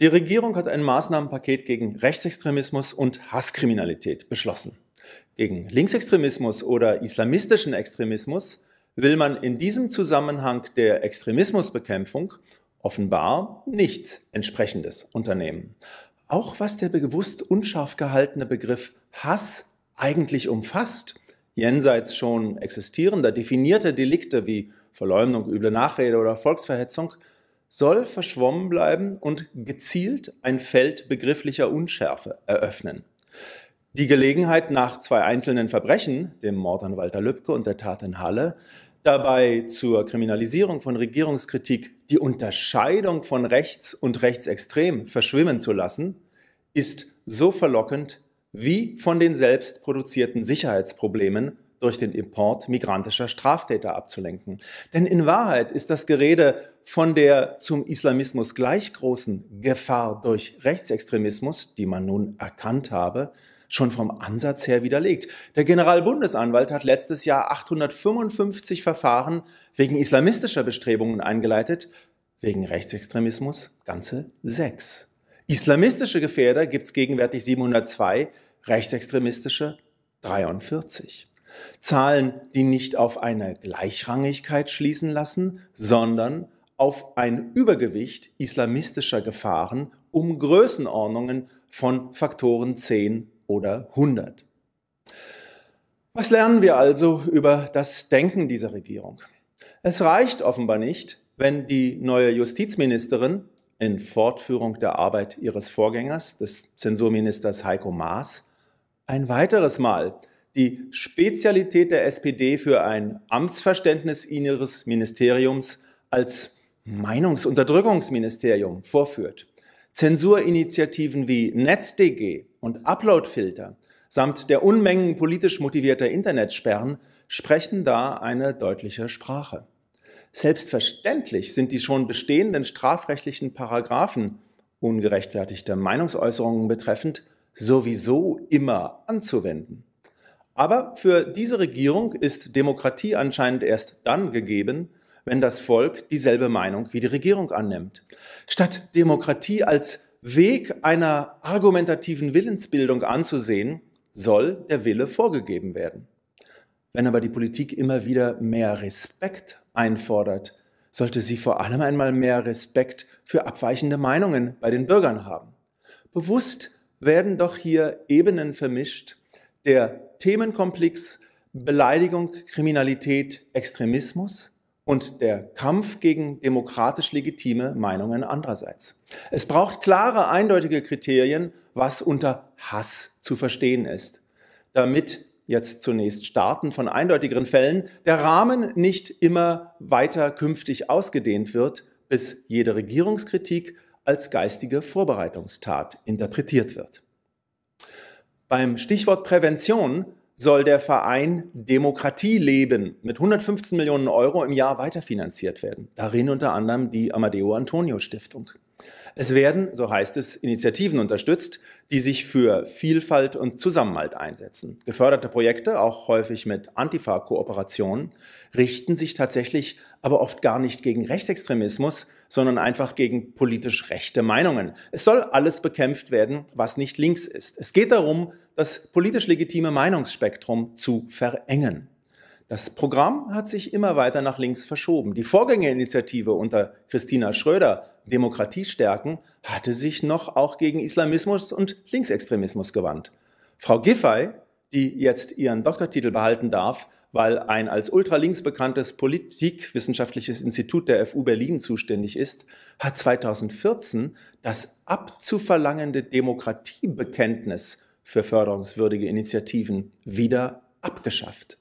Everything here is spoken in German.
Die Regierung hat ein Maßnahmenpaket gegen Rechtsextremismus und Hasskriminalität beschlossen. Gegen Linksextremismus oder islamistischen Extremismus will man in diesem Zusammenhang der Extremismusbekämpfung offenbar nichts Entsprechendes unternehmen. Auch was der bewusst unscharf gehaltene Begriff Hass eigentlich umfasst, jenseits schon existierender, definierter Delikte wie Verleumdung, üble Nachrede oder Volksverhetzung, soll verschwommen bleiben und gezielt ein Feld begrifflicher Unschärfe eröffnen. Die Gelegenheit, nach zwei einzelnen Verbrechen, dem Mord an Walter Lübcke und der Tat in Halle, dabei zur Kriminalisierung von Regierungskritik die Unterscheidung von rechts und rechtsextrem verschwimmen zu lassen, ist so verlockend wie von den selbst produzierten Sicherheitsproblemen durch den Import migrantischer Straftäter abzulenken. Denn in Wahrheit ist das Gerede von der zum Islamismus gleich großen Gefahr durch Rechtsextremismus, die man nun erkannt habe, schon vom Ansatz her widerlegt. Der Generalbundesanwalt hat letztes Jahr 855 Verfahren wegen islamistischer Bestrebungen eingeleitet, wegen Rechtsextremismus ganze sechs. Islamistische Gefährder gibt es gegenwärtig 702, rechtsextremistische 43. Zahlen, die nicht auf eine Gleichrangigkeit schließen lassen, sondern auf ein Übergewicht islamistischer Gefahren um Größenordnungen von Faktoren 10 oder 100. Was lernen wir also über das Denken dieser Regierung? Es reicht offenbar nicht, wenn die neue Justizministerin in Fortführung der Arbeit ihres Vorgängers, des Zensurministers Heiko Maas, ein weiteres Mal die Spezialität der SPD für ein Amtsverständnis ihres Ministeriums als Meinungsunterdrückungsministerium vorführt. Zensurinitiativen wie NetzDG und Uploadfilter samt der Unmengen politisch motivierter Internetsperren sprechen da eine deutliche Sprache. Selbstverständlich sind die schon bestehenden strafrechtlichen Paragraphen ungerechtfertigte Meinungsäußerungen betreffend sowieso immer anzuwenden. Aber für diese Regierung ist Demokratie anscheinend erst dann gegeben, wenn das Volk dieselbe Meinung wie die Regierung annimmt. Statt Demokratie als Weg einer argumentativen Willensbildung anzusehen, soll der Wille vorgegeben werden. Wenn aber die Politik immer wieder mehr Respekt einfordert, sollte sie vor allem einmal mehr Respekt für abweichende Meinungen bei den Bürgern haben. Bewusst werden doch hier Ebenen vermischt, der Themenkomplex Beleidigung, Kriminalität, Extremismus und der Kampf gegen demokratisch legitime Meinungen andererseits. Es braucht klare, eindeutige Kriterien, was unter Hass zu verstehen ist, damit jetzt zunächst starten von eindeutigeren Fällen, der Rahmen nicht immer weiter künftig ausgedehnt wird, bis jede Regierungskritik als geistige Vorbereitungstat interpretiert wird. Beim Stichwort Prävention soll der Verein Demokratie leben mit 115 Millionen Euro im Jahr weiterfinanziert werden. Darin unter anderem die Amadeo Antonio Stiftung. Es werden, so heißt es, Initiativen unterstützt, die sich für Vielfalt und Zusammenhalt einsetzen. Geförderte Projekte, auch häufig mit Antifa-Kooperationen, richten sich tatsächlich aber oft gar nicht gegen Rechtsextremismus, sondern einfach gegen politisch rechte Meinungen. Es soll alles bekämpft werden, was nicht links ist. Es geht darum, das politisch legitime Meinungsspektrum zu verengen. Das Programm hat sich immer weiter nach links verschoben. Die Vorgängerinitiative unter Christina Schröder, Demokratie stärken, hatte sich noch auch gegen Islamismus und Linksextremismus gewandt. Frau Giffey, die jetzt ihren Doktortitel behalten darf, weil ein als ultralinks bekanntes politikwissenschaftliches Institut der FU Berlin zuständig ist, hat 2014 das abzuverlangende Demokratiebekenntnis für förderungswürdige Initiativen wieder abgeschafft.